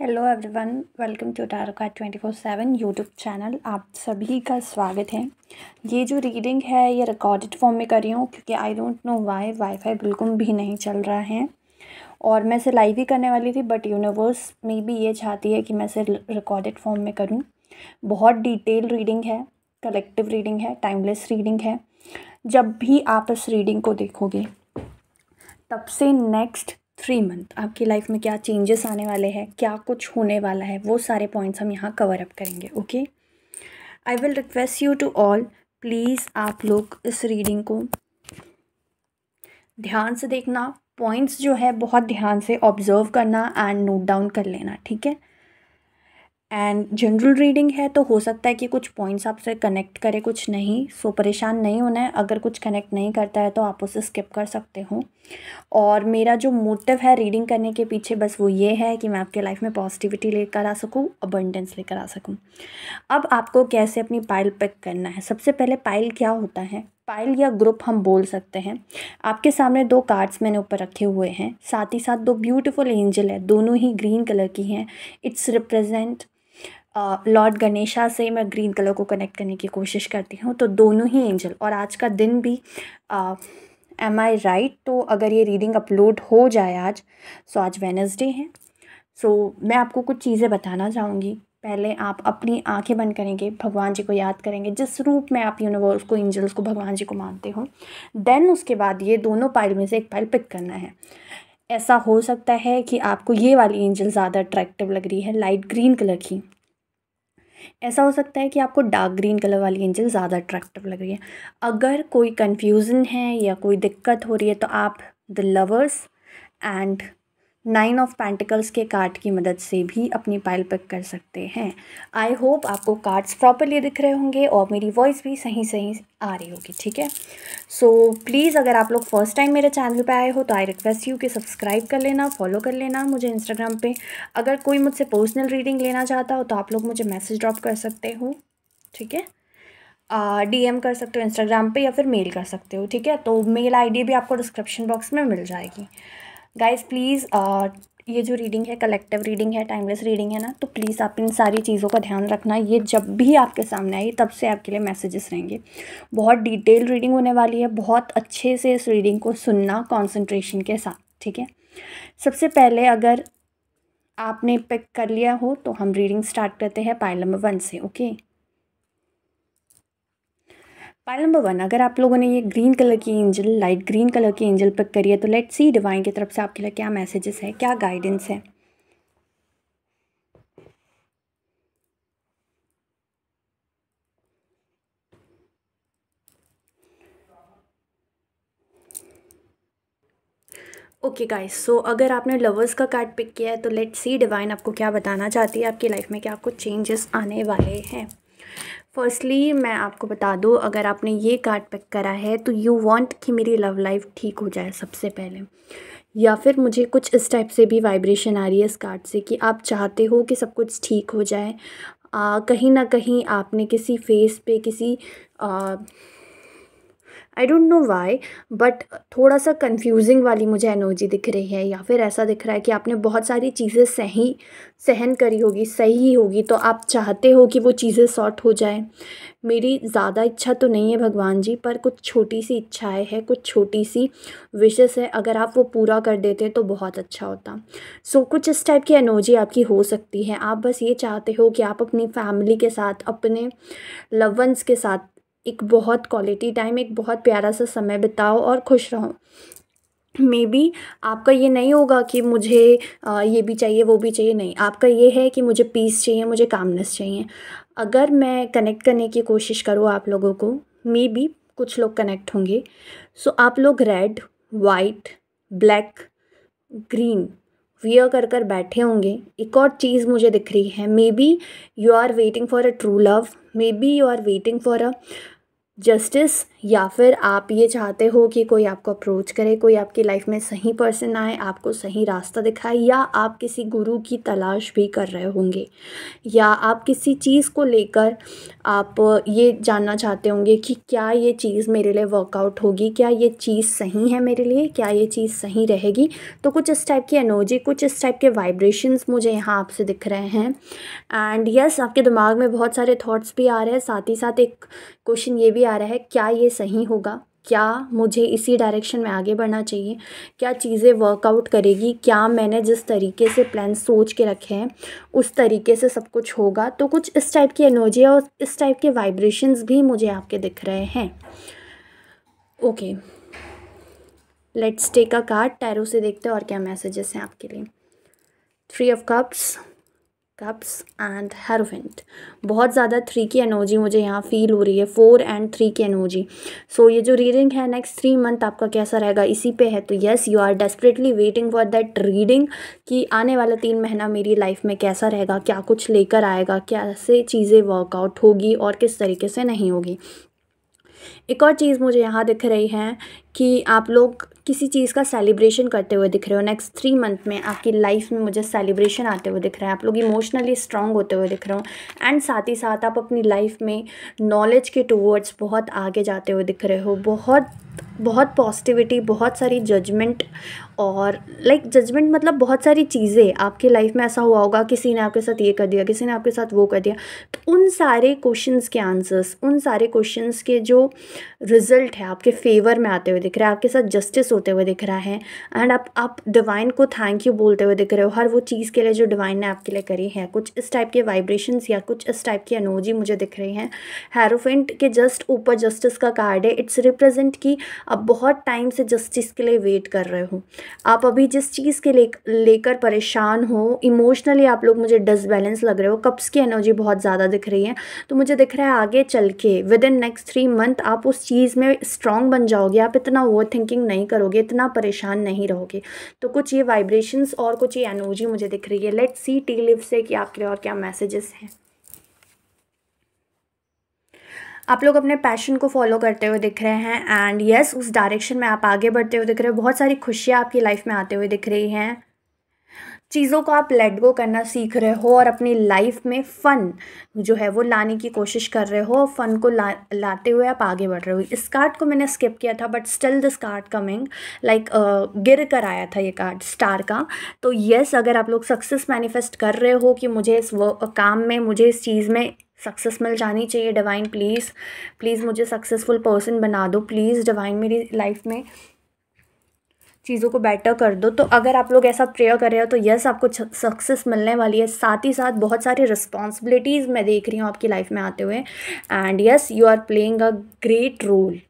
Hello everyone welcome to tarot का twenty four seven YouTube channel आप सभी का स्वागत है ये जो रीडिंग है ये रिकॉर्डेड फॉर्म में कर रही हूँ क्योंकि I don't know why wifi बिल्कुल भी नहीं चल रहा है और मैं इसे लाइव ही करने वाली थी बट यूनिवर्स मे भी ये चाहती है कि मैं इसे रिकॉर्डेड फॉर्म में करूँ बहुत डिटेल रीडिंग है कलेक्टिव रीडिंग है टाइमलेस रीडिंग है जब भी आप इस रीडिंग को देखोगे तब से नेक्स्ट थ्री मंथ आपकी लाइफ में क्या चेंजेस आने वाले हैं क्या कुछ होने वाला है वो सारे पॉइंट्स हम यहाँ कवर अप करेंगे okay I will request you to all please आप लोग इस रीडिंग को ध्यान से देखना पॉइंट्स जो है बहुत ध्यान से ऑब्जर्व करना एंड नोट डाउन कर लेना ठीक है एंड जनरल रीडिंग है तो हो सकता है कि कुछ पॉइंट्स आपसे कनेक्ट करे कुछ नहीं सो परेशान नहीं होना है अगर कुछ कनेक्ट नहीं करता है तो आप उसे स्किप कर सकते हो और मेरा जो मोटिव है रीडिंग करने के पीछे बस वो ये है कि मैं आपके लाइफ में पॉजिटिविटी लेकर आ सकूँ अबंडेंस लेकर आ सकूँ अब आपको कैसे अपनी पाइल पिक करना है सबसे पहले पाइल क्या होता है पाइल या ग्रुप हम बोल सकते हैं आपके सामने दो कार्ड्स मैंने ऊपर रखे हुए हैं साथ ही साथ दो ब्यूटीफुल एंजल है दोनों ही ग्रीन कलर की हैं इट्स रिप्रेजेंट लॉर्ड गणेशा से मैं ग्रीन कलर को कनेक्ट करने की कोशिश करती हूँ तो दोनों ही एंजल और आज का दिन भी एम आई राइट तो अगर ये रीडिंग अपलोड हो जाए आज सो आज वेनसडे है सो so, मैं आपको कुछ चीज़ें बताना चाहूँगी पहले आप अपनी आंखें बंद करेंगे भगवान जी को याद करेंगे जिस रूप में आप यूनिवर्स को एंजल्स को भगवान जी को मानते हो देन उसके बाद ये दोनों पाइल में से एक पाइल पिक करना है ऐसा हो सकता है कि आपको ये वाली एंजल ज़्यादा अट्रैक्टिव लग रही है लाइट ग्रीन कलर की ऐसा हो सकता है कि आपको डार्क ग्रीन कलर वाली इंजल ज़्यादा अट्रैक्टिव लग रही है अगर कोई कन्फ्यूज़न है या कोई दिक्कत हो रही है तो आप the lovers and nine of pentacles के कार्ड की मदद से भी अपनी पाइल पिक कर सकते हैं आई होप आपको कार्ड्स प्रॉपरली दिख रहे होंगे और मेरी वॉइस भी सही सही आ रही होगी ठीक है सो so, प्लीज़ अगर आप लोग फर्स्ट टाइम मेरे चैनल पे आए हो तो आई रिक्वेस्ट यू कि सब्सक्राइब कर लेना फॉलो कर लेना मुझे इंस्टाग्राम पे अगर कोई मुझसे पर्सनल रीडिंग लेना चाहता हो तो आप लोग मुझे मैसेज ड्रॉप कर सकते हो ठीक है डी uh, कर सकते हो इंस्टाग्राम पर या फिर मेल कर सकते हो ठीक है तो मेल आई भी आपको डिस्क्रिप्शन बॉक्स में मिल जाएगी गाइस प्लीज़ uh, ये जो रीडिंग है कलेक्टिव रीडिंग है टाइमलेस रीडिंग है ना तो प्लीज़ आप इन सारी चीज़ों का ध्यान रखना ये जब भी आपके सामने आई तब से आपके लिए मैसेजेस रहेंगे बहुत डिटेल रीडिंग होने वाली है बहुत अच्छे से इस रीडिंग को सुनना कॉन्सेंट्रेशन के साथ ठीक है सबसे पहले अगर आपने पिक कर लिया हो तो हम रीडिंग स्टार्ट करते हैं पाइल नंबर वन से ओके पायल नंबर वन अगर आप लोगों ने ये ग्रीन कलर की एंजल लाइट ग्रीन कलर की एंजल पिक करी है तो लेट्स सी डिवाइन की तरफ से आपके लिए क्या मैसेजेस है क्या गाइडेंस है ओके गाइस सो अगर आपने लवर्स का कार्ड पिक किया है तो लेट सी डिवाइन आपको क्या बताना चाहती है आपकी लाइफ में क्या आपको चेंजेस आने वाले हैं फर्स्टली मैं आपको बता दूँ अगर आपने ये कार्ड पिक करा है तो यू वांट कि मेरी लव लाइफ ठीक हो जाए सबसे पहले या फिर मुझे कुछ इस टाइप से भी वाइब्रेशन आ रही है इस कार्ड से कि आप चाहते हो कि सब कुछ ठीक हो जाए आ, कहीं ना कहीं आपने किसी फेस पे किसी आ, I don't know why but थोड़ा सा कन्फ्यूजिंग वाली मुझे एनर्जी दिख रही है या फिर ऐसा दिख रहा है कि आपने बहुत सारी चीज़ें सही सहन करी होगी सही होगी तो आप चाहते हो कि वो चीज़ें सॉर्ट हो जाए मेरी ज़्यादा इच्छा तो नहीं है भगवान जी पर कुछ छोटी सी इच्छाएँ हैं कुछ छोटी सी विशेष है अगर आप वो पूरा कर देते तो बहुत अच्छा होता सो so, कुछ इस टाइप की एनर्जी आपकी हो सकती है आप बस ये चाहते हो कि आप अपनी फैमिली के साथ अपने लव वंस के साथ एक बहुत क्वालिटी टाइम एक बहुत प्यारा सा समय बिताओ और खुश रहो मे बी आपका ये नहीं होगा कि मुझे ये भी चाहिए वो भी चाहिए नहीं आपका ये है कि मुझे पीस चाहिए मुझे कामनेस चाहिए अगर मैं कनेक्ट करने की कोशिश करूँ आप लोगों को मे बी कुछ लोग कनेक्ट होंगे सो so, आप लोग red white black green wear कर कर बैठे होंगे एक और चीज़ मुझे दिख रही है maybe you are waiting for a true love maybe you are waiting for a justice या फिर आप ये चाहते हो कि कोई आपको अप्रोच करे कोई आपकी लाइफ में सही पर्सन आए आपको सही रास्ता दिखाए या आप किसी गुरु की तलाश भी कर रहे होंगे या आप किसी चीज़ को लेकर आप ये जानना चाहते होंगे कि क्या ये चीज़ मेरे लिए वर्कआउट होगी क्या ये चीज़ सही है मेरे लिए क्या ये चीज़ सही रहेगी तो कुछ इस टाइप की एनर्जी कुछ इस टाइप के वाइब्रेशंस मुझे यहाँ आपसे दिख रहे हैं एंड यस yes, आपके दिमाग में बहुत सारे थाट्स भी आ रहे हैं साथ ही साथ एक क्वेश्चन ये भी भी आ रहा है क्या ये सही होगा क्या मुझे इसी डायरेक्शन में आगे बढ़ना चाहिए क्या चीज़ें वर्कआउट करेगी क्या मैंने जिस तरीके से प्लान सोच के रखे हैं उस तरीके से सब कुछ होगा तो कुछ इस टाइप की एनर्जी और इस टाइप के वाइब्रेशंस भी मुझे आपके दिख रहे हैं okay let's take a card tarot से देखते हैं और क्या मैसेजेस हैं आपके लिए three of cups cups and hierophant बहुत ज़्यादा थ्री की एनर्जी मुझे यहाँ फील हो रही है फोर एंड थ्री की एनर्जी सो ये जो रीडिंग है नेक्स्ट थ्री मंथ आपका कैसा रहेगा इसी पे है तो yes you are desperately waiting for that reading कि आने वाला तीन महीना मेरी लाइफ में कैसा रहेगा क्या कुछ लेकर आएगा कैसे चीज़ें वर्कआउट होगी और किस तरीके से नहीं होगी एक और चीज़ मुझे यहाँ दिख रही है कि आप लोग किसी चीज़ का सेलिब्रेशन करते हुए दिख रहे हो नेक्स्ट थ्री मंथ में आपकी लाइफ में मुझे सेलिब्रेशन आते हुए दिख रहा है आप लोग इमोशनली स्ट्रांग होते हुए दिख रहे हो एंड साथ ही साथ आप अपनी लाइफ में नॉलेज के टूवर्ड्स बहुत आगे जाते हुए दिख रहे हो बहुत बहुत पॉजिटिविटी बहुत सारी जजमेंट और लाइक like, जजमेंट मतलब बहुत सारी चीज़ें आपके लाइफ में ऐसा हुआ होगा किसी ने आपके साथ ये कर दिया किसी ने आपके साथ वो कर दिया तो उन सारे क्वेश्चंस के आंसर्स उन सारे क्वेश्चंस के जो रिज़ल्ट है आपके फेवर में आते हुए दिख रहा है आपके साथ जस्टिस होते हुए दिख रहा है एंड आप आप डिवाइन को थैंक यू बोलते हुए दिख रहे हो हर वो चीज़ के लिए जो डिवाइन ने आपके लिए करी है कुछ इस टाइप के वाइब्रेशंस या कुछ इस टाइप की अनोजी मुझे दिख रही हैं हेरोफेंट के जस्ट ऊपर जस्टिस का कार्ड है इट्स रिप्रेजेंट कि आप बहुत टाइम से जस्टिस के लिए वेट कर रहे हो आप अभी जिस चीज़ के ले लेकर परेशान हो इमोशनली आप लोग मुझे डिसबैलेंस लग रहे हो कप्स की एनर्जी बहुत ज़्यादा दिख रही है तो मुझे दिख रहा है आगे चल के within next three month आप उस चीज़ में स्ट्रांग बन जाओगे आप इतना ओवर थिंकिंग नहीं करोगे इतना परेशान नहीं रहोगे तो कुछ ये वाइब्रेशंस और कुछ ये एनर्जी मुझे दिख रही है लेट्स सी टी लिव से कि आपके लिए और क्या मैसेजेस हैं आप लोग अपने पैशन को फॉलो करते हुए दिख रहे हैं एंड यस yes, उस डायरेक्शन में आप आगे बढ़ते हुए दिख रहे हो बहुत सारी खुशियाँ आपकी लाइफ में आते हुए दिख रही हैं चीज़ों को आप लेट गो करना सीख रहे हो और अपनी लाइफ में फ़न जो है वो लाने की कोशिश कर रहे हो फ़न को ला लाते हुए आप आगे बढ़ रहे हो इस कार्ड को मैंने स्किप किया था but still this card coming like गिर कर आया था ये कार्ड स्टार का तो येस अगर आप लोग सक्सेस मैनिफेस्ट कर रहे हो कि मुझे इस काम में मुझे इस चीज़ में सक्सेस मिल जानी चाहिए डिवाइन प्लीज़ प्लीज़ मुझे सक्सेसफुल पर्सन बना दो प्लीज़ डिवाइन मेरी लाइफ में चीज़ों को बेटर कर दो तो अगर आप लोग ऐसा प्रेयर कर रहे हो तो यस आपको सक्सेस मिलने वाली है साथ ही साथ बहुत सारी रिस्पॉन्सिबिलिटीज़ मैं देख रही हूँ आपकी लाइफ में आते हुए and yes you are playing a great role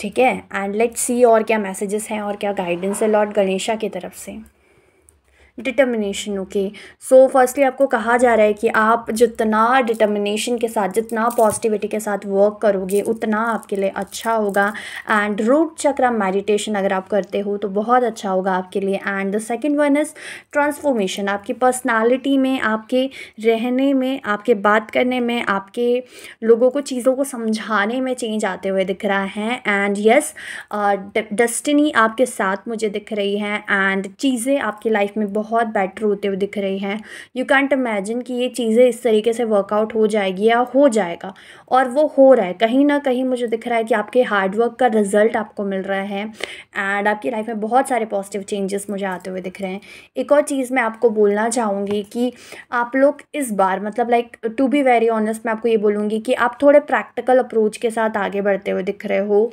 ठीक है एंड लेट्स सी और क्या मैसेजेस हैं और क्या गाइडेंस है लॉर्ड गणेशा की तरफ से डिटर्मिनेशन ओके सो फर्स्टली आपको कहा जा रहा है कि आप जितना डिटर्मिनेशन के साथ जितना पॉजिटिविटी के साथ वर्क करोगे उतना आपके लिए अच्छा होगा एंड रूट चक्र मेडिटेशन अगर आप करते हो तो बहुत अच्छा होगा आपके लिए and the second one is transformation आपकी पर्सनैलिटी में आपके रहने में आपके बात करने में आपके लोगों को चीज़ों को समझाने में चेंज आते हुए दिख रहा है एंड यस डेस्टिनी आपके साथ मुझे दिख रही है एंड चीज़ें आपकी लाइफ में बहुत बहुत बेटर होते हुए दिख रही हैं यू कैंट इमेजिन कि ये चीज़ें इस तरीके से वर्कआउट हो जाएगी या हो जाएगा और वो हो रहा है कहीं ना कहीं मुझे दिख रहा है कि आपके हार्डवर्क का रिजल्ट आपको मिल रहा है एंड आपकी लाइफ में बहुत सारे पॉजिटिव चेंजेस मुझे आते हुए दिख रहे हैं एक और चीज़ मैं आपको बोलना चाहूँगी कि आप लोग इस बार मतलब like to be very honest मैं आपको ये बोलूँगी कि आप थोड़े प्रैक्टिकल अप्रोच के साथ आगे बढ़ते हुए दिख रहे हो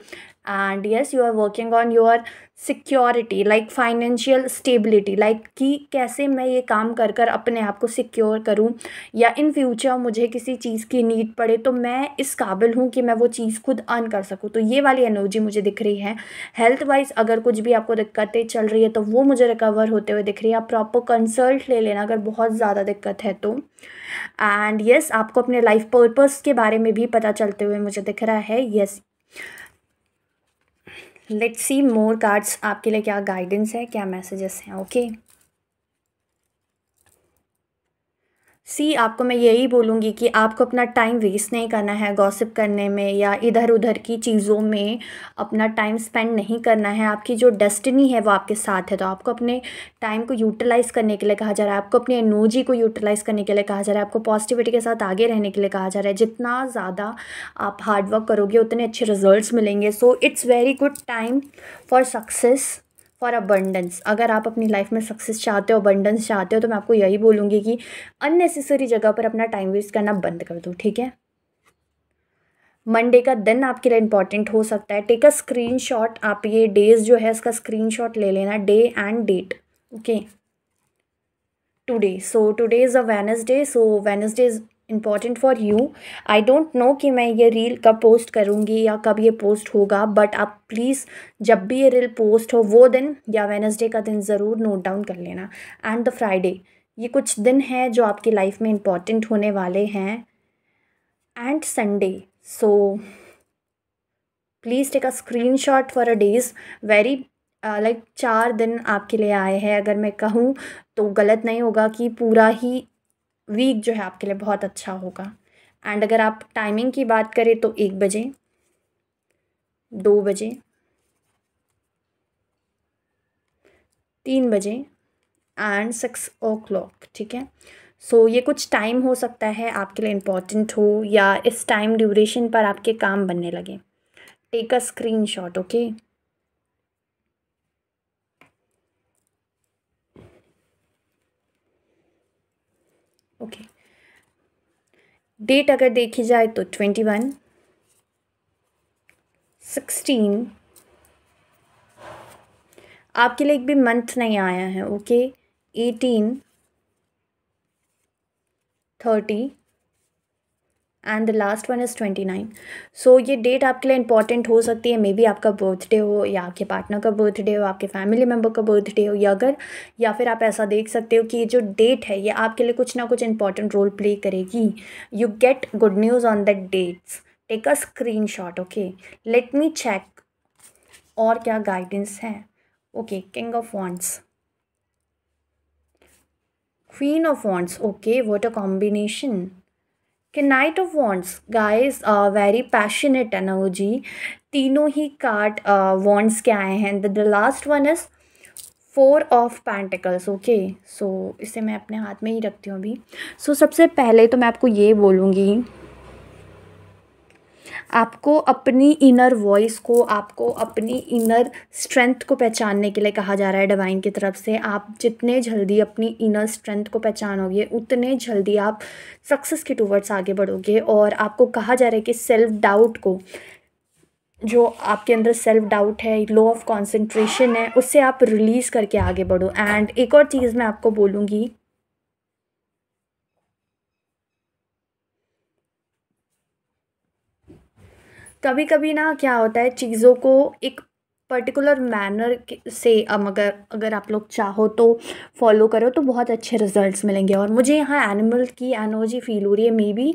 and yes you are working on your security like financial stability like कि कैसे मैं ये काम कर कर अपने आप को सिक्योर करूँ या इन फ्यूचर मुझे किसी चीज़ की नीड पड़े तो मैं इस काबिल हूँ कि मैं वो चीज़ खुद अर्न कर सकूँ तो ये वाली एनर्जी मुझे दिख रही है हेल्थ वाइज अगर कुछ भी आपको दिक्कतें चल रही है तो वो मुझे रिकवर होते हुए दिख रही है आप प्रॉपर कंसल्ट ले लेना अगर बहुत ज़्यादा दिक्कत है तो एंड यस yes, आपको अपने लाइफ पर्पज के बारे में भी पता चलते हुए मुझे दिख रहा है yes yes. Let's see more cards आपके लिए क्या गाइडेंस है क्या मैसेजेस हैं ओके okay? सी आपको मैं यही बोलूँगी कि आपको अपना टाइम वेस्ट नहीं करना है गॉसिप करने में या इधर उधर की चीज़ों में अपना टाइम स्पेंड नहीं करना है आपकी जो डेस्टिनी है वो आपके साथ है तो आपको अपने टाइम को यूटिलाइज़ करने के लिए कहा जा रहा है आपको अपनी एनर्जी को यूटिलाइज़ करने के लिए कहा जा रहा है आपको पॉजिटिविटी के साथ आगे रहने के लिए कहा जा रहा है जितना ज़्यादा आप हार्डवर्क करोगे उतने अच्छे रिजल्ट मिलेंगे so it's very good time for success for abundance अगर आप अपनी लाइफ में सक्सेस चाहते हो अबंडेंस चाहते हो तो मैं आपको यही बोलूँगी कि अननेसेसरी जगह पर अपना टाइम वेस्ट करना बंद कर दो ठीक है मंडे का दिन आपके लिए इंपॉर्टेंट हो सकता है टेक अ स्क्रीन शॉट आप ये डेज जो है इसका स्क्रीन शॉट ले लेना day and date okay today so today is a Wednesday so Wednesday is important for you I don't know कि मैं ये रील कब पोस्ट करूँगी या कब ये पोस्ट होगा बट आप प्लीज़ जब भी ये रील पोस्ट हो वो दिन या वेनसडे का दिन ज़रूर नोट डाउन कर लेना एंड द फ्राइडे ये कुछ दिन हैं जो आपकी लाइफ में इम्पॉर्टेंट होने वाले हैं and Sunday so please take a screen shot for a days very like चार दिन आपके लिए आए हैं अगर मैं कहूँ तो गलत नहीं होगा कि पूरा ही वीक जो है आपके लिए बहुत अच्छा होगा एंड अगर आप टाइमिंग की बात करें तो एक बजे दो बजे तीन बजे एंड सिक्स ओ क्लॉक ठीक है सो so, ये कुछ टाइम हो सकता है आपके लिए इम्पॉर्टेंट हो या इस टाइम ड्यूरेशन पर आपके काम बनने लगे take a screen shot okay okay date अगर देखी जाए तो ट्वेंटी वन सिक्सटीन आपके लिए एक भी मंथ नहीं आया है okay eighteen thirty and the last one is twenty nine so ये डेट आपके लिए इंपॉर्टेंट हो सकती है मे बी आपका बर्थडे हो या आपके पार्टनर का बर्थडे हो आपके फैमिली मेम्बर का बर्थडे हो या अगर या फिर आप ऐसा देख सकते हो कि ये जो डेट है ये आपके लिए कुछ ना कुछ इंपॉर्टेंट रोल प्ले करेगी you get good news on that dates take a screen shot okay let me check और क्या गाइडेंस है okay king of wands queen of wands okay what a combination कि knight of wands guys very passionate जी तीनों ही card wands uh, के आए हैं the last one is four of pentacles okay so इसे मैं अपने हाथ में ही रखती हूँ अभी सो so, सबसे पहले तो मैं आपको ये बोलूँगी आपको अपनी इनर वॉइस को आपको अपनी इनर स्ट्रेंथ को पहचानने के लिए कहा जा रहा है डिवाइन की तरफ से आप जितने जल्दी अपनी इनर स्ट्रेंथ को पहचानोगे उतने जल्दी आप सक्सेस के टूवर्ड्स आगे बढ़ोगे और आपको कहा जा रहा है कि सेल्फ डाउट को जो आपके अंदर सेल्फ डाउट है लो ऑफ कॉन्सेंट्रेशन है उससे आप रिलीज़ करके आगे बढ़ो एंड एक और चीज़ मैं आपको बोलूँगी कभी कभी ना क्या होता है चीज़ों को एक पर्टिकुलर मैनर से अब अगर अगर आप लोग चाहो तो फॉलो करो तो बहुत अच्छे रिजल्ट्स मिलेंगे और मुझे यहाँ एनिमल की एनर्जी फील हो रही है maybe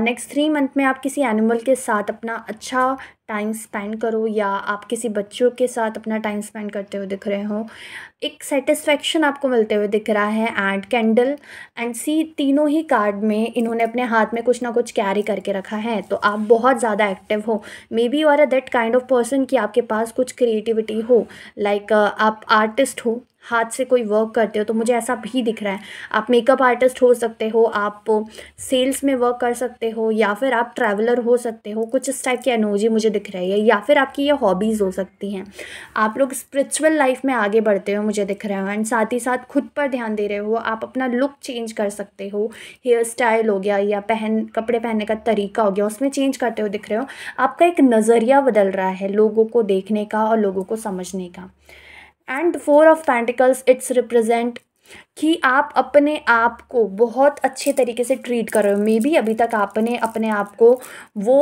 next three month में आप किसी एनिमल के साथ अपना अच्छा टाइम स्पेंड करो या आप किसी बच्चों के साथ अपना टाइम स्पेंड करते हुए दिख रहे हो एक सेटिस्फेक्शन आपको मिलते हुए दिख रहा है एंड कैंडल एंड सी तीनों ही कार्ड में इन्होंने अपने हाथ में कुछ ना कुछ कैरी करके रखा है तो आप बहुत ज़्यादा एक्टिव हो maybe you are a that kind of person कि आपके पास कुछ क्रिएटिविटी हो लाइक like, uh, आप आर्टिस्ट हो हाथ से कोई वर्क करते हो तो मुझे ऐसा भी दिख रहा है आप मेकअप आर्टिस्ट हो सकते हो आप सेल्स में वर्क कर सकते हो या फिर आप ट्रैवलर हो सकते हो कुछ इस टाइप की एनर्जी मुझे दिख रही है या फिर आपकी ये हॉबीज़ हो सकती हैं आप लोग स्पिरिचुअल लाइफ में आगे बढ़ते हो मुझे दिख रहा है एंड साथ ही साथ खुद पर ध्यान दे रहे हो आप अपना लुक चेंज कर सकते हो हेयर स्टाइल हो गया या पहन कपड़े पहनने का तरीका हो गया उसमें चेंज करते हो दिख रहे हो आपका एक नज़रिया बदल रहा है लोगों को देखने का और लोगों को समझने का and four of pentacles it's represent कि आप अपने आप को बहुत अच्छे तरीके से ट्रीट कर रहे हो मे बी अभी तक आपने अपने आप को वो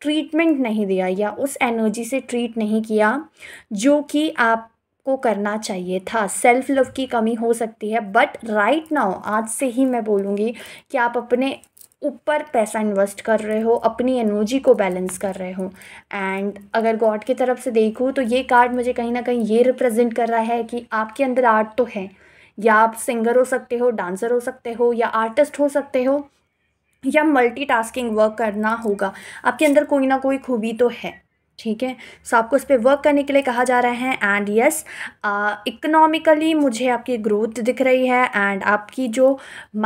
ट्रीटमेंट नहीं दिया या उस एनर्जी से ट्रीट नहीं किया जो कि आपको करना चाहिए था सेल्फ लव की कमी हो सकती है बट राइट नाउ आज से ही मैं बोलूँगी कि आप अपने ऊपर पैसा इन्वेस्ट कर रहे हो अपनी एनर्जी को बैलेंस कर रहे हो एंड अगर गॉड की तरफ से देखूँ तो ये कार्ड मुझे कहीं ना कहीं ये रिप्रेजेंट कर रहा है कि आपके अंदर आर्ट तो है या आप सिंगर हो सकते हो डांसर हो सकते हो या आर्टिस्ट हो सकते हो या मल्टीटास्किंग वर्क करना होगा आपके अंदर कोई ना कोई खूबी तो है ठीक है सो आपको उस पर वर्क करने के लिए कहा जा रहा है एंड यस इकोनॉमिकली मुझे आपकी ग्रोथ दिख रही है एंड आपकी जो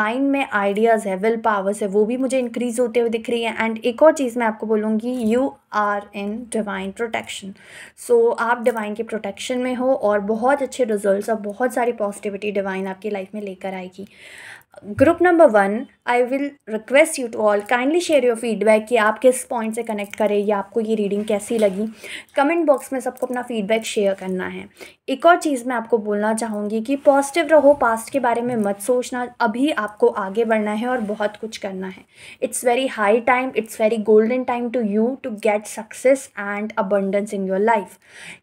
माइंड में आइडियाज़ है विल पावर्स है वो भी मुझे इंक्रीज़ होते हुए दिख रही है एंड एक और चीज़ मैं आपको बोलूँगी you are in divine protection so आप डिवाइन के प्रोटेक्शन में हो और बहुत अच्छे रिजल्ट और बहुत सारी पॉजिटिविटी डिवाइन आपकी लाइफ में लेकर आएगी group number one I will request you to all kindly share your feedback कि आप किस पॉइंट से कनेक्ट करें या आपको ये रीडिंग कैसी लगी कमेंट बॉक्स में सबको अपना फीडबैक शेयर करना है एक और चीज़ मैं आपको बोलना चाहूँगी कि पॉजिटिव रहो पास्ट के बारे में मत सोचना अभी आपको आगे बढ़ना है और बहुत कुछ करना है it's very high time it's very golden time to you to get success and abundance in your life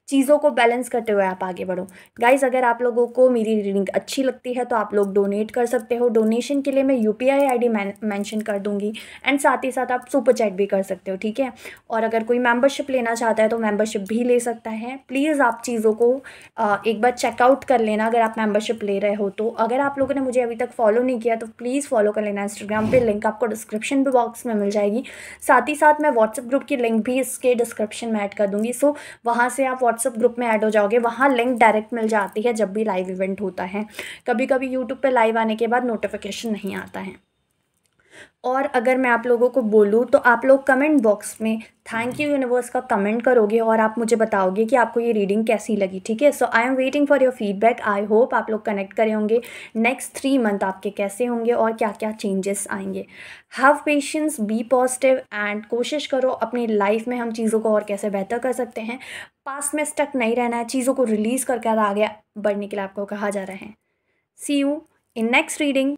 चीज़ों को बैलेंस करते हुए आप आगे बढ़ो गाइज अगर आप लोगों को मेरी रीडिंग अच्छी लगती है तो आप लोग डोनेट कर सकते हो डोनेशन के लिए मैं U P I I D mention कर दूँगी एंड साथ ही साथ आप सुपर चैट भी कर सकते हो ठीक है और अगर कोई मेम्बरशिप लेना चाहता है तो मेम्बरशिप भी ले सकता है प्लीज़ आप चीज़ों को एक बार चेकआउट कर लेना अगर आप मेम्बरशिप ले रहे हो तो अगर आप लोगों ने मुझे अभी तक फॉलो नहीं किया तो प्लीज़ फॉलो कर लेना इंस्टाग्राम पर लिंक आपको डिस्क्रिप्शन बॉक्स में मिल जाएगी साथ ही साथ मैं व्हाट्सएप ग्रुप की लिंक भी इसके डिस्क्रिप्शन में ऐड कर दूँगी सो वहाँ से आप व्हाट्सएप व्हाट्सअप ग्रुप में ऐड हो जाओगे वहाँ लिंक डायरेक्ट मिल जाती है जब भी लाइव इवेंट होता है कभी कभी यूट्यूब पर लाइव आने के बाद नोटिफिकेशन नहीं आता है और अगर मैं आप लोगों को बोलूँ तो आप लोग कमेंट बॉक्स में थैंक यू यूनिवर्स का कमेंट करोगे और आप मुझे बताओगे कि आपको ये रीडिंग कैसी लगी ठीक है so I am waiting for your feedback I hope आप लोग कनेक्ट करें होंगे नेक्स्ट थ्री मंथ आपके कैसे होंगे और क्या क्या चेंजेस आएंगे have patience be positive and कोशिश करो अपनी लाइफ में हम चीज़ों को और कैसे बेहतर कर सकते हैं पास्ट में स्टक नहीं रहना है चीज़ों को रिलीज़ करके आगे बढ़ने के लिए आपको कहा जा रहा है see you in next reading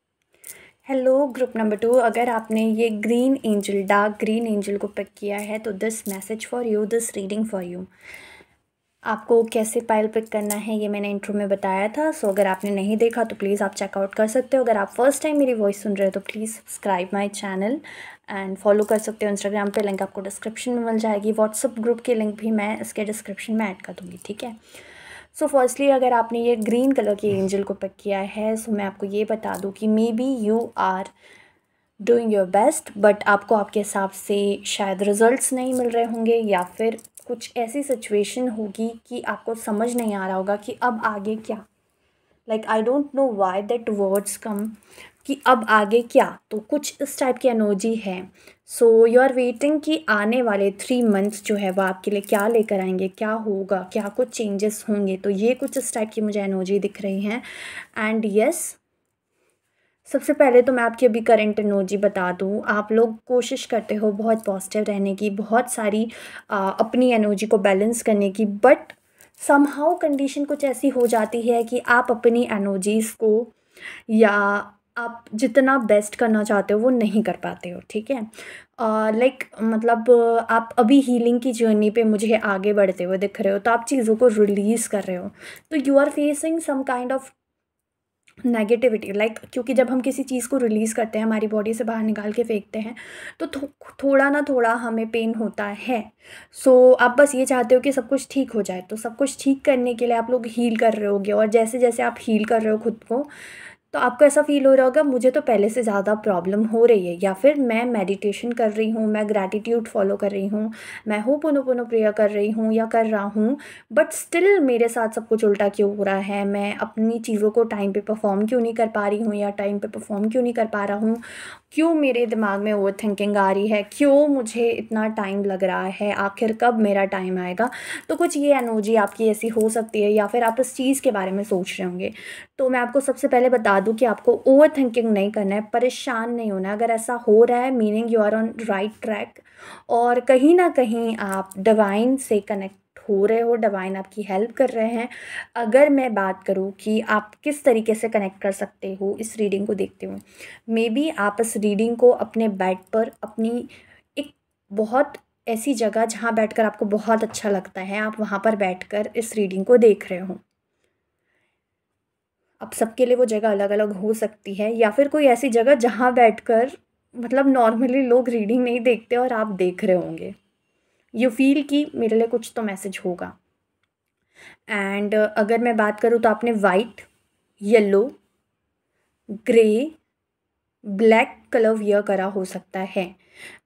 hello group number two अगर आपने ये green angel dark green angel को पिक किया है तो this message for you this reading for you आपको कैसे पायल पिक करना है ये मैंने इंट्रो में बताया था सो अगर आपने नहीं देखा तो प्लीज़ आप चेकआउट कर सकते हो अगर आप फर्स्ट टाइम मेरी वॉइस सुन रहे हो तो please subscribe my channel and follow कर सकते हो इंस्टाग्राम पे लिंक आपको डिस्क्रिप्शन में मिल जाएगी व्हाट्सअप ग्रुप की लिंक भी मैं इसके डिस्क्रिप्शन में ऐड कर दूँगी ठीक है सो so फर्स्टली अगर आपने ये ग्रीन कलर की एंजल को पिक किया है सो so मैं आपको ये बता दूँ कि maybe you are doing your best but आपको आपके हिसाब से शायद रिज़ल्ट नहीं मिल रहे होंगे या फिर कुछ ऐसी सिचुएशन होगी कि आपको समझ नहीं आ रहा होगा कि अब आगे क्या like I don't know why that words come कि अब आगे क्या तो कुछ इस टाइप की एनर्जी है सो यू आर वेटिंग कि आने वाले थ्री मंथ्स जो है वो आपके लिए क्या लेकर आएंगे क्या होगा क्या कुछ चेंजेस होंगे तो ये कुछ इस टाइप की मुझे एनर्जी दिख रही हैं एंड यस सबसे पहले तो मैं आपकी अभी करंट एनर्जी बता दूं आप लोग कोशिश करते हो बहुत पॉजिटिव रहने की बहुत सारी आ, अपनी एनर्जी को बैलेंस करने की बट समहाउ कंडीशन कुछ ऐसी हो जाती है कि आप अपनी एनर्जीज़ को या आप जितना बेस्ट करना चाहते हो वो नहीं कर पाते हो ठीक है लाइक uh, like, मतलब आप अभी हीलिंग की जर्नी पे मुझे आगे बढ़ते हुए दिख रहे हो तो आप चीज़ों को रिलीज़ कर रहे हो तो you are facing some kind of negativity like क्योंकि जब हम किसी चीज़ को रिलीज़ करते हैं हमारी बॉडी से बाहर निकाल के फेंकते हैं तो थो, थोड़ा ना थोड़ा हमें पेन होता है सो so, आप बस ये चाहते हो कि सब कुछ ठीक हो जाए तो सब कुछ ठीक करने के लिए आप लोग हील कर रहे होगे और जैसे जैसे आप हील कर रहे हो खुद को तो आपको ऐसा फील हो रहा होगा मुझे तो पहले से ज़्यादा प्रॉब्लम हो रही है या फिर मैं मेडिटेशन कर रही हूँ मैं ग्रैटिट्यूड फॉलो कर रही हूँ मैं हो पुनो पुनो प्रेयर कर रही हूँ या कर रहा हूँ बट स्टिल मेरे साथ सब कुछ उल्टा क्यों हो रहा है मैं अपनी चीज़ों को टाइम पे परफॉर्म क्यों नहीं कर पा रही हूँ या टाइम पे परफॉर्म क्यों नहीं कर पा रहा हूँ क्यों मेरे दिमाग में ओवर थिंकिंग आ रही है क्यों मुझे इतना टाइम लग रहा है आखिर कब मेरा टाइम आएगा तो कुछ ये एनर्जी आपकी ऐसी हो सकती है या फिर आप इस चीज़ के बारे में सोच रहे होंगे तो मैं आपको सबसे पहले बता दूं कि आपको ओवर थिंकिंग नहीं करना है परेशान नहीं होना अगर ऐसा हो रहा है meaning you are on right track और कहीं ना कहीं आप डिवाइन से कनेक्ट हो रहे हो डिवाइन आपकी हेल्प कर रहे हैं अगर मैं बात करूँ कि आप किस तरीके से कनेक्ट कर सकते हो इस रीडिंग को देखते हुए मे बी आप इस रीडिंग को अपने बेड पर अपनी एक बहुत ऐसी जगह जहाँ बैठकर आपको बहुत अच्छा लगता है आप वहाँ पर बैठकर इस रीडिंग को देख रहे हो अब सबके लिए वो जगह अलग अलग हो सकती है या फिर कोई ऐसी जगह जहाँ कर मतलब नॉर्मली लोग रीडिंग नहीं देखते और आप देख रहे होंगे यू फील कि मेरे लिए कुछ तो मैसेज होगा एंड uh, अगर मैं बात करूँ तो आपने white yellow grey black colour wear करा हो सकता है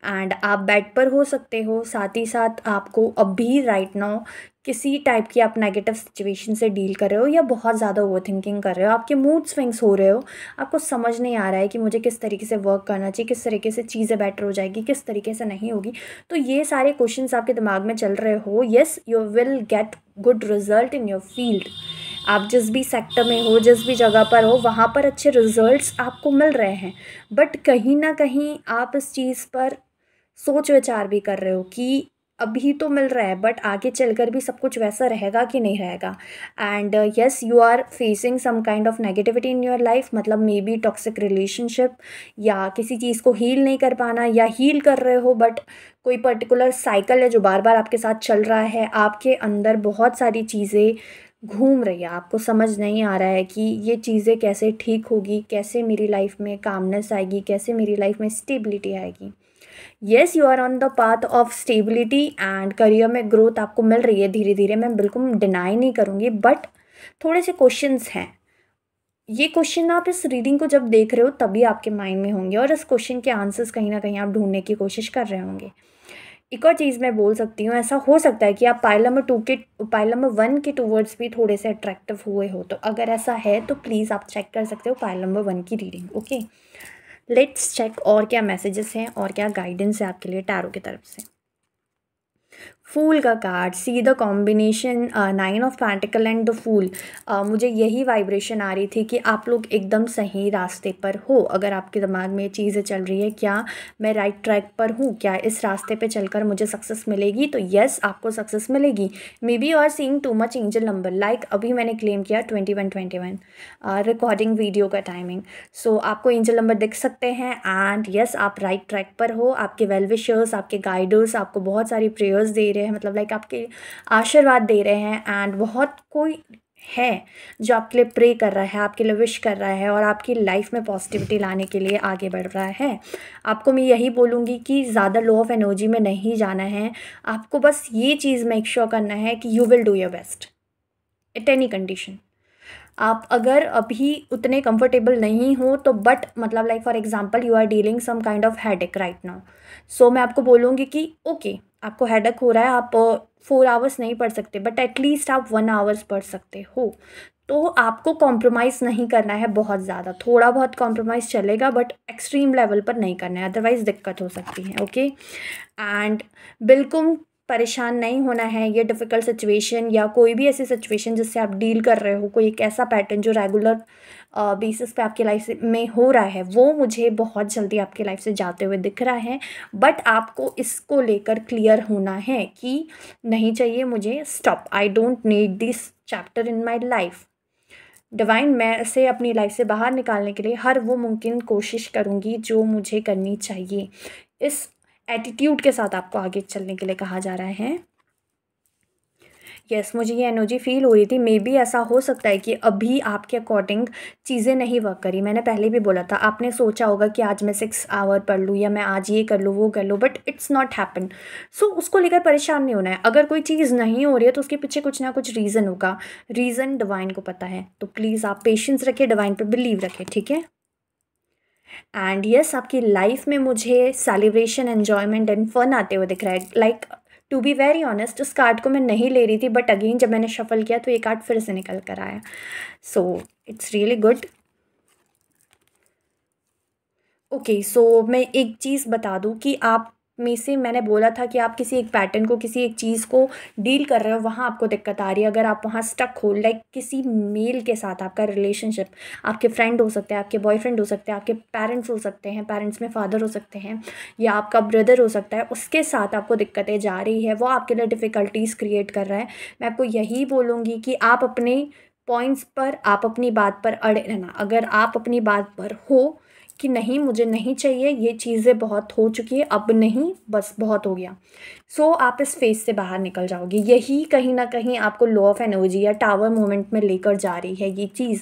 एंड आप बेड पर हो सकते हो साथ ही साथ आपको अभी राइट नाउ किसी टाइप की आप नेगेटिव सिचुएशन से डील कर रहे हो या बहुत ज़्यादा ओवर थिंकिंग कर रहे हो आपके मूड स्विंग्स हो रहे हो आपको समझ नहीं आ रहा है कि मुझे किस तरीके से वर्क करना चाहिए किस तरीके से चीज़ें बेटर हो जाएगी किस तरीके से नहीं होगी तो ये सारे क्वेश्चंस आपके दिमाग में चल रहे हो yes you will get good result in your field आप जिस भी सेक्टर में हो जिस भी जगह पर हो वहाँ पर अच्छे रिजल्ट्स आपको मिल रहे हैं बट कहीं ना कहीं आप इस चीज़ पर सोच विचार भी कर रहे हो कि अभी तो मिल रहा है बट आगे चलकर भी सब कुछ वैसा रहेगा कि नहीं रहेगा and yes you are facing some kind of negativity in your life मतलब मे बी टॉक्सिक रिलेशनशिप या किसी चीज़ को हील नहीं कर पाना या हील कर रहे हो बट कोई पर्टिकुलर साइकिल है जो बार बार आपके साथ चल रहा है आपके अंदर बहुत सारी चीज़ें घूम रही है आपको समझ नहीं आ रहा है कि ये चीज़ें कैसे ठीक होगी कैसे मेरी लाइफ में कामनेस आएगी कैसे मेरी लाइफ में स्टेबिलिटी आएगी yes you are on the path of stability and career में ग्रोथ आपको मिल रही है धीरे धीरे मैं बिल्कुल डिनाई नहीं करूँगी बट थोड़े से क्वेश्चंस हैं ये क्वेश्चन आप इस रीडिंग को जब देख रहे हो तभी आपके माइंड में होंगे और इस क्वेश्चन के आंसर्स कहीं ना कहीं आप ढूंढने की कोशिश कर रहे होंगे एक और चीज़ मैं बोल सकती हूँ ऐसा हो सकता है कि आप पाइल नंबर टू के पाइल नंबर वन के टूवर्ड्स भी थोड़े से अट्रैक्टिव हुए हो तो अगर ऐसा है तो प्लीज़ आप चेक कर सकते हो पाइल नंबर वन की रीडिंग ओके लेट्स चेक और क्या मैसेजेस हैं और क्या गाइडेंस है आपके लिए टैरो की तरफ से फूल का card see the combination nine of pentacles and the fool मुझे यही वाइब्रेशन आ रही थी कि आप लोग एकदम सही रास्ते पर हो अगर आपके दिमाग में ये चीज़ें चल रही है क्या मैं राइट ट्रैक पर हूँ क्या इस रास्ते पे चलकर मुझे सक्सेस मिलेगी तो येस आपको सक्सेस मिलेगी maybe you are seeing too much angel number like अभी मैंने क्लेम किया twenty one twenty one recording video का टाइमिंग सो so, आपको एंजल नंबर दिख सकते हैं एंड येस yes, आप राइट right ट्रैक पर हो आपके वेल विशर्स आपके गाइडर्स आपको बहुत सारी प्रेयर्स दे रहे हैं मतलब लाइक आपके आशीर्वाद दे रहे हैं एंड बहुत कोई है जो आपके लिए प्रे कर रहा है आपके लिए विश कर रहा है और आपकी लाइफ में पॉजिटिविटी लाने के लिए आगे बढ़ रहा है आपको मैं यही बोलूँगी कि ज़्यादा लो ऑफ एनर्जी में नहीं जाना है आपको बस ये चीज़ मेक श्योर करना है कि you will do your best it any condition आप अगर अभी उतने कंफर्टेबल नहीं हो तो बट मतलब like for example you are dealing some kind of headache right now so मैं आपको बोलूँगी कि ओके okay, आपको हेडक हो रहा है आप फोर आवर्स नहीं पढ़ सकते बट एटलीस्ट आप वन आवर्स पढ़ सकते हो तो आपको कॉम्प्रोमाइज़ नहीं करना है बहुत ज़्यादा थोड़ा बहुत कॉम्प्रोमाइज़ चलेगा बट एक्सट्रीम लेवल पर नहीं करना है अदरवाइज़ दिक्कत हो सकती है ओके एंड बिल्कुल परेशान नहीं होना है ये डिफ़िकल्ट सिचुएशन या कोई भी ऐसी सिचुएशन जिससे आप डील कर रहे हो कोई एक ऐसा पैटर्न जो रेगुलर बेसिस पे आपकी लाइफ में हो रहा है वो मुझे बहुत जल्दी आपकी लाइफ से जाते हुए दिख रहा है बट आपको इसको लेकर क्लियर होना है कि नहीं चाहिए मुझे stop I don't need this chapter in my life divine मैं से अपनी लाइफ से बाहर निकालने के लिए हर वो मुमकिन कोशिश करूँगी जो मुझे करनी चाहिए इस एटीट्यूड के साथ आपको आगे चलने के लिए कहा जा रहा है यस yes, मुझे ये एनर्जी फील हो रही थी मे बी ऐसा हो सकता है कि अभी आपके अकॉर्डिंग चीज़ें नहीं वर्क करी मैंने पहले भी बोला था आपने सोचा होगा कि आज मैं सिक्स आवर पढ़ लूँ या मैं आज ये कर लूँ वो कर लूँ but it's not happen so उसको लेकर परेशान नहीं होना है अगर कोई चीज़ नहीं हो रही है तो उसके पीछे कुछ ना कुछ रीज़न होगा रीज़न डिवाइन को पता है तो प्लीज़ आप पेशेंस रखें डिवाइन पर बिलीव रखें ठीक है एंड यस yes, आपकी लाइफ में मुझे सेलिब्रेशन एन्जॉयमेंट एंड फन आते हुए दिख रहा है like like, to be very honest उस कार्ड को मैं नहीं ले रही थी बट अगेन जब मैंने शफल किया तो ये कार्ड फिर से निकल कर आया so it's really good okay so मैं एक चीज़ बता दूँ कि आप में से मैंने बोला था कि आप किसी एक पैटर्न को किसी एक चीज़ को डील कर रहे हो वहाँ आपको दिक्कत आ रही है अगर आप वहाँ स्टक हो लाइक किसी मेल के साथ आपका रिलेशनशिप आपके फ्रेंड हो सकते हैं आपके बॉयफ्रेंड हो सकते हैं आपके पेरेंट्स हो सकते हैं पेरेंट्स में फादर हो सकते हैं या आपका ब्रदर हो सकता है उसके साथ आपको दिक्कतें जा रही है वो आपके लिए डिफ़िकल्टीज़ क्रिएट कर रहा है मैं आपको यही बोलूँगी कि आप अपने पॉइंट्स पर आप अपनी बात पर अड़े रहना अगर आप अपनी बात पर हो कि नहीं मुझे नहीं चाहिए ये चीज़ें बहुत हो चुकी है अब नहीं बस बहुत हो गया सो so, आप इस फेज़ से बाहर निकल जाओगे यही कहीं ना कहीं आपको लॉ ऑफ एनर्जी या टावर मोमेंट में लेकर जा रही है ये चीज़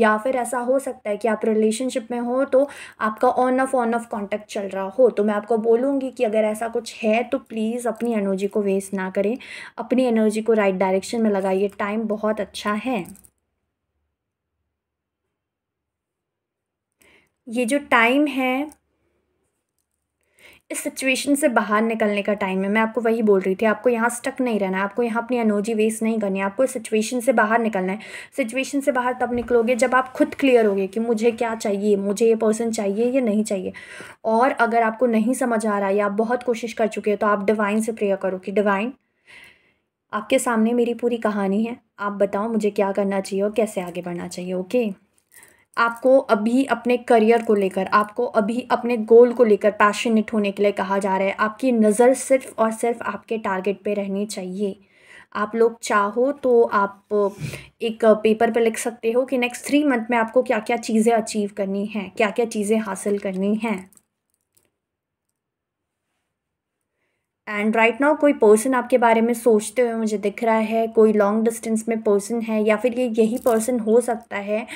या फिर ऐसा हो सकता है कि आप रिलेशनशिप में हो तो आपका on off on off contact चल रहा हो तो मैं आपको बोलूँगी कि अगर ऐसा कुछ है तो प्लीज़ अपनी एनर्जी को वेस्ट ना करें अपनी एनर्जी को राइट डायरेक्शन में लगाइए टाइम बहुत अच्छा है ये जो टाइम है इस सिचुएशन से बाहर निकलने का टाइम है मैं आपको वही बोल रही थी आपको यहाँ स्टक नहीं रहना है आपको यहाँ अपनी एनर्जी वेस्ट नहीं करनी है आपको सिचुएशन से बाहर निकलना है सिचुएशन से बाहर तब निकलोगे जब आप खुद क्लियर होगे कि मुझे क्या चाहिए मुझे ये पर्सन चाहिए या नहीं चाहिए और अगर आपको नहीं समझ आ रहा है या आप बहुत कोशिश कर चुके हैं तो आप डिवाइन से प्रेयर करो कि डिवाइन आपके सामने मेरी पूरी कहानी है आप बताओ मुझे क्या करना चाहिए और कैसे आगे बढ़ना चाहिए ओके आपको अभी अपने करियर को लेकर आपको अभी अपने गोल को लेकर पैशनेट होने के लिए कहा जा रहा है आपकी नज़र सिर्फ और सिर्फ आपके टारगेट पे रहनी चाहिए आप लोग चाहो तो आप एक पेपर पर लिख सकते हो कि नेक्स्ट थ्री मंथ में आपको क्या क्या चीज़ें अचीव करनी हैं क्या क्या चीज़ें हासिल करनी हैं एंड राइट नाउ कोई पर्सन आपके बारे में सोचते हुए मुझे दिख रहा है कोई लॉन्ग डिस्टेंस में पर्सन है या फिर ये यही पर्सन हो सकता है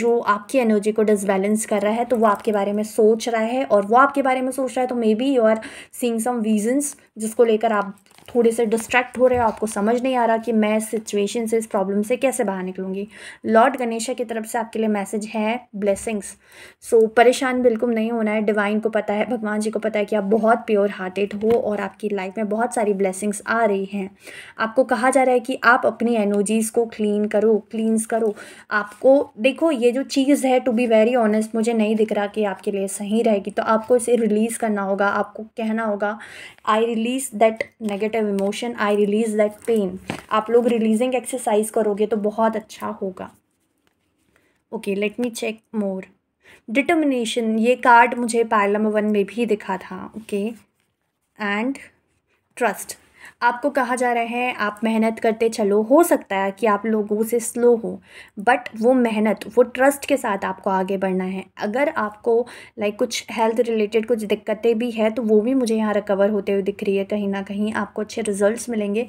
जो आपकी एनर्जी को डिसबैलेंस कर रहा है तो वो आपके बारे में सोच रहा है और वो आपके बारे में सोच रहा है तो maybe you are seeing some reasons जिसको लेकर आप थोड़े से डिस्ट्रैक्ट हो रहे हो आपको समझ नहीं आ रहा कि मैं इस सिचुएशन से इस प्रॉब्लम से कैसे बाहर निकलूंगी लॉर्ड गणेशा की तरफ से आपके लिए मैसेज है ब्लेसिंग्स सो so, परेशान बिल्कुल नहीं होना है डिवाइन को पता है भगवान जी को पता है कि आप बहुत प्योर हार्टेड हो और आपकी लाइफ में बहुत सारी ब्लेसिंग्स आ रही हैं आपको कहा जा रहा है कि आप अपनी एनर्जीज़ को क्लीन करो क्लीन्स करो आपको देखो ये जो चीज़ है टू बी वेरी ऑनेस्ट मुझे नहीं दिख रहा कि आपके लिए सही रहेगी तो आपको इसे रिलीज़ करना होगा आपको कहना होगा I release that negative negative emotion I release that pain आप लोग रिलीजिंग एक्सरसाइज करोगे तो बहुत अच्छा होगा okay let me check more determination ये कार्ड मुझे पायलम वन में भी दिखा था ओके एंड ट्रस्ट आपको कहा जा रहा है आप मेहनत करते चलो हो सकता है कि आप लोगों से स्लो हो बट वो मेहनत वो ट्रस्ट के साथ आपको आगे बढ़ना है अगर आपको लाइक कुछ हेल्थ रिलेटेड कुछ दिक्कतें भी है तो वो भी मुझे यहाँ रिकवर होते हुए दिख रही है कहीं ना कहीं आपको अच्छे रिजल्ट्स मिलेंगे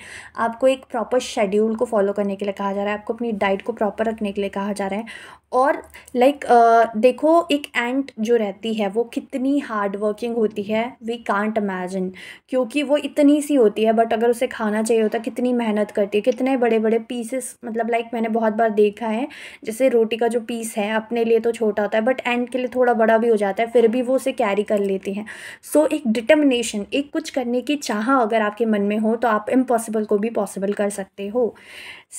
आपको एक प्रॉपर शेड्यूल को फॉलो करने के लिए कहा जा रहा है आपको अपनी डाइट को प्रॉपर रखने के लिए कहा जा रहा है और लाइक like, uh, देखो एक एंट जो रहती है वो कितनी हार्ड वर्किंग होती है वी कांट इमेजिन क्योंकि वो इतनी सी होती है बट अगर उसे खाना चाहिए होता कितनी मेहनत करती है कितने बड़े बड़े पीसेस मतलब लाइक मैंने बहुत बार देखा है जैसे रोटी का जो पीस है अपने लिए तो छोटा होता है बट एंड के लिए थोड़ा बड़ा भी हो जाता है फिर भी वो उसे कैरी कर लेती हैं सो so, एक डिटर्मिनेशन एक कुछ करने की चाह अगर आपके मन में हो तो आप इम्पॉसिबल को भी पॉसिबल कर सकते हो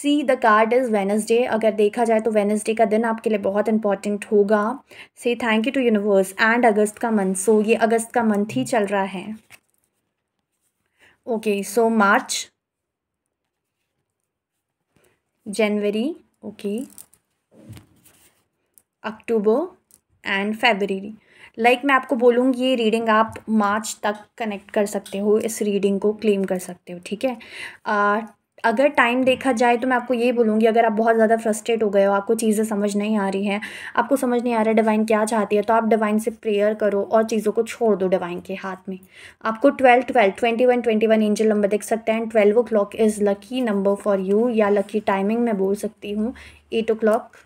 see the card is Wednesday अगर देखा जाए तो वेनसडे का दिन आपके लिए बहुत इंपॉर्टेंट होगा से thank you to universe and अगस्त का मंथ सो so, ये अगस्त का मंथ ही चल रहा है okay so March January okay October and February like मैं आपको बोलूँगी ये रीडिंग आप मार्च तक कनेक्ट कर सकते हो इस रीडिंग को क्लेम कर सकते हो ठीक है uh, अगर टाइम देखा जाए तो मैं आपको ये बोलूँगी अगर आप बहुत ज़्यादा फ्रस्ट्रेट हो गए हो आपको चीज़ें समझ नहीं आ रही हैं आपको समझ नहीं आ रहा डिवाइन क्या चाहती है तो आप डिवाइन से प्रेयर करो और चीज़ों को छोड़ दो डिवाइन के हाथ में आपको twelve twelve twenty one twenty one angel number देख सकते हैं twelve o'clock is lucky number for you या लकी टाइमिंग मैं बोल सकती हूँ eight o'clock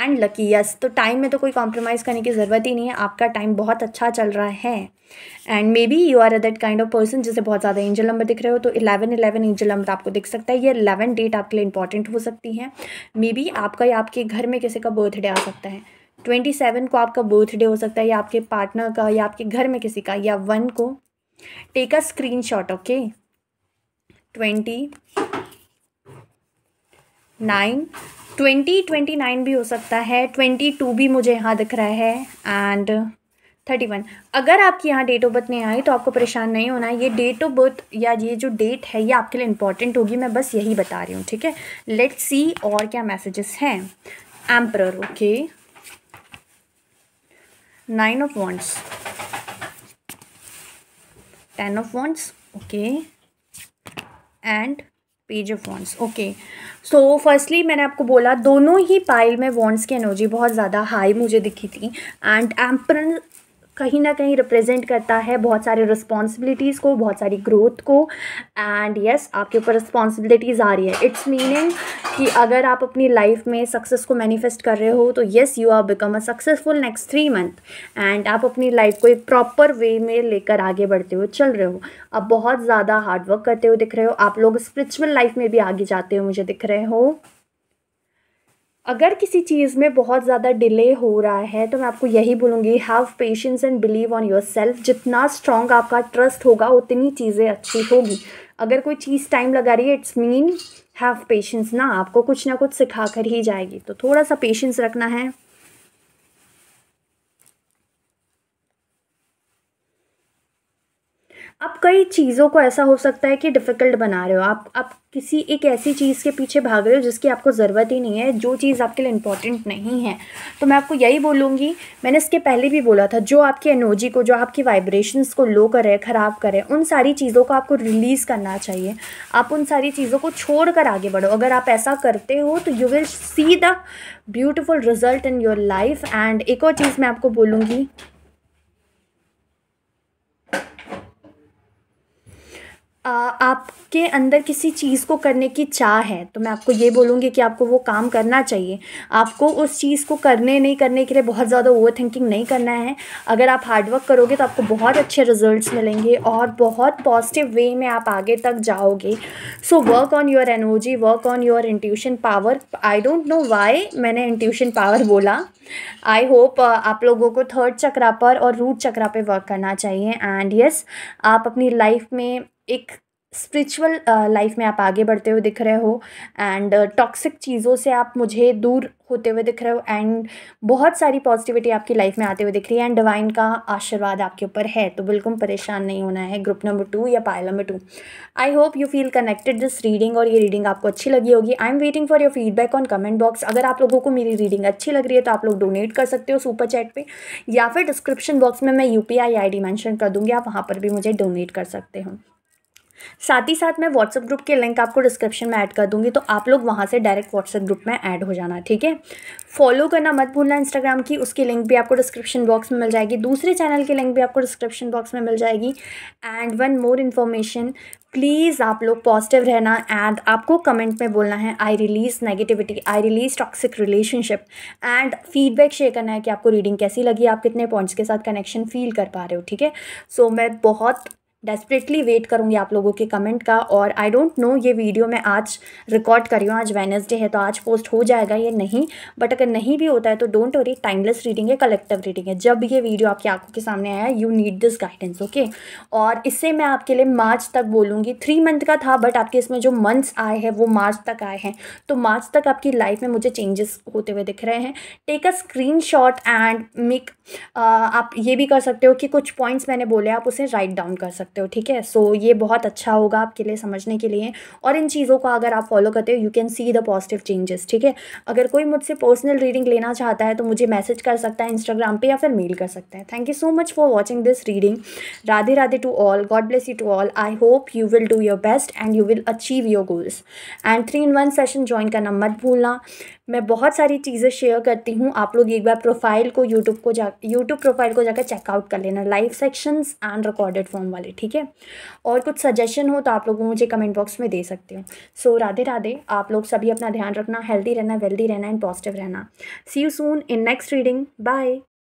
and lucky yes तो टाइम में तो कोई कॉम्प्रोमाइज़ करने की ज़रूरत ही नहीं है आपका टाइम बहुत अच्छा चल रहा है and maybe you are a that kind of person जिसे बहुत ज़्यादा एंजल नंबर दिख रहे हो तो इलेवन इलेवन एंजल नंबर आपको दिख सकता है ये इलेवन डेट आपके लिए इंपॉर्टेंट हो सकती है मे बी आपका या आपके घर में किसी का बर्थडे आ सकता है ट्वेंटी सेवन को आपका बर्थडे हो सकता है या आपके पार्टनर का या आपके घर में किसी का या वन को take a screen shot okay twenty nine twenty twenty nine भी हो सकता है ट्वेंटी टू भी मुझे यहाँ दिख रहा है एंड थर्टी वन अगर आपकी यहाँ डेट ऑफ बर्थ नहीं आई तो आपको परेशान नहीं होना ये डेट ऑफ बर्थ या ये जो डेट है ये आपके लिए इंपॉर्टेंट होगी मैं बस यही बता रही हूँ ठीक है लेट्स सी और क्या मैसेजेस हैं emperor okay nine of wands ten of wands okay and page of wands okay so firstly मैंने आपको बोला दोनों ही पाइल में वॉन्ट्स की एनर्जी बहुत ज़्यादा हाई मुझे दिखी थी एंड एम्परन कहीं ना कहीं रिप्रेजेंट करता है बहुत सारे रिस्पॉन्सिबिलिटीज़ को बहुत सारी ग्रोथ को एंड यस yes, आपके ऊपर रिस्पॉन्सिबिलिटीज़ आ रही है इट्स मीनिंग कि अगर आप अपनी लाइफ में सक्सेस को मैनिफेस्ट कर रहे हो तो yes you are become a successful next three month and आप अपनी लाइफ को एक प्रॉपर वे में लेकर आगे बढ़ते हुए चल रहे हो आप बहुत ज़्यादा हार्डवर्क करते हुए दिख रहे हो आप लोग स्परिचुअल लाइफ में भी आगे जाते हुए मुझे दिख रहे हो अगर किसी चीज़ में बहुत ज़्यादा डिले हो रहा है तो मैं आपको यही बोलूँगी have patience and believe on yourself जितना स्ट्रॉन्ग आपका ट्रस्ट होगा उतनी चीज़ें अच्छी होगी अगर कोई चीज़ टाइम लगा रही है इट्स मीन हैव पेशेंस ना आपको कुछ ना कुछ सिखा कर ही जाएगी तो थोड़ा सा पेशेंस रखना है आप कई चीज़ों को ऐसा हो सकता है कि डिफ़िकल्ट बना रहे हो आप आप किसी एक ऐसी चीज़ के पीछे भाग रहे हो जिसकी आपको ज़रूरत ही नहीं है जो चीज़ आपके लिए इम्पॉर्टेंट नहीं है तो मैं आपको यही बोलूँगी मैंने इसके पहले भी बोला था जो आपकी एनर्जी को जो आपकी वाइब्रेशंस को लो करे ख़राब करे उन सारी चीज़ों को आपको रिलीज़ करना चाहिए आप उन सारी चीज़ों को छोड़ कर आगे बढ़ो अगर आप ऐसा करते हो तो you will see the beautiful result in your life and एक और चीज़ मैं आपको बोलूँगी आपके अंदर किसी चीज़ को करने की चाह है तो मैं आपको ये बोलूँगी कि आपको वो काम करना चाहिए आपको उस चीज़ को करने नहीं करने के लिए बहुत ज़्यादा ओवर थिंकिंग नहीं करना है अगर आप हार्डवर्क करोगे तो आपको बहुत अच्छे रिजल्ट्स मिलेंगे और बहुत पॉजिटिव वे में आप आगे तक जाओगे so work on your energy work on your intuition power I don't know why मैंने इंट्यूशन पावर बोला आई होप आप लोगों को थर्ड चक्रा पर और रूट चक्रा पर वर्क करना चाहिए एंड यस yes, आप अपनी लाइफ में एक स्पिरिचुअल लाइफ uh, में आप आगे बढ़ते हुए दिख रहे हो एंड टॉक्सिक चीज़ों से आप मुझे दूर होते हुए दिख रहे हो एंड बहुत सारी पॉजिटिविटी आपकी लाइफ में आते हुए दिख रही है एंड डिवाइन का आशीर्वाद आपके ऊपर है तो बिल्कुल परेशान नहीं होना है ग्रुप नंबर टू या pile number two I hope you feel connected this reading और ये रीडिंग आपको अच्छी लगी होगी I am waiting for your feedback on comment box अगर आप लोगों को मेरी रीडिंग अच्छी लग रही है तो आप लोग डोनेट कर सकते हो सुपर चैट पर या फिर डिस्क्रिप्शन बॉक्स में मैं U P I I D mention कर दूँगी आप वहाँ पर भी मुझे डोनेट कर सकते हो साथ ही साथ मैं व्हाट्सअप ग्रुप के लिंक आपको डिस्क्रिप्शन में ऐड कर दूंगी तो आप लोग वहाँ से डायरेक्ट व्हाट्सअप ग्रुप में ऐड हो जाना ठीक है फॉलो करना मत भूलना इंस्टाग्राम की उसकी लिंक भी आपको डिस्क्रिप्शन बॉक्स में मिल जाएगी दूसरे चैनल की लिंक भी आपको डिस्क्रिप्शन बॉक्स में मिल जाएगी and one more information please आप लोग पॉजिटिव रहना एंड आपको कमेंट में बोलना है I release negativity I release toxic relationship and feedback share करना है कि आपको रीडिंग कैसी लगी आप कितने पॉइंट्स के साथ कनेक्शन फील कर पा रहे हो ठीक है सो मैं बहुत डेस्परेटली वेट करूँगी आप लोगों के कमेंट का और आई डोंट नो ये वीडियो मैं आज रिकॉर्ड कर रही हूँ आज वेनसडे है तो आज पोस्ट हो जाएगा ये नहीं बट अगर नहीं भी होता है तो डोंट वरी टाइमलेस रीडिंग है कलेक्टिव रीडिंग है जब ये वीडियो आपकी आंखों के सामने आया you need this guidance okay और इससे मैं आपके लिए मार्च तक बोलूँगी थ्री मंथ का था बट आपके इसमें जो मंथ्स आए हैं वो मार्च तक आए हैं तो मार्च तक आपकी लाइफ में मुझे चेंजेस होते हुए दिख रहे हैं take a screen shot and make आप ये भी कर सकते हो कि कुछ पॉइंट्स मैंने बोले आप उसे राइट डाउन कर सकते सकते हो ठीक है सो so, ये बहुत अच्छा होगा आपके लिए समझने के लिए और इन चीज़ों को अगर आप फॉलो करते हो you can see the positive changes ठीक है अगर कोई मुझसे पर्सनल रीडिंग लेना चाहता है तो मुझे मैसेज कर सकता है इंस्टाग्राम पर या फिर मेल कर सकता है thank you so much for watching this reading Radhe Radhe to all God bless you to all I hope you will do your best and you will achieve your goals and three in one session join करना मत भूलना मैं बहुत सारी चीज़ें share करती हूँ आप लोग एक बार प्रोफाइल को यूट्यूब को जा यूट्यूब प्रोफाइल को जाकर चेकआउट कर लेना live sections and recorded form वाले ठीक है और कुछ सजेशन हो तो आप लोग मुझे कमेंट बॉक्स में दे सकते हो सो so, राधे राधे आप लोग सभी अपना ध्यान रखना हेल्दी रहना वेल्दी रहना एंड पॉजिटिव रहना see you soon in next reading bye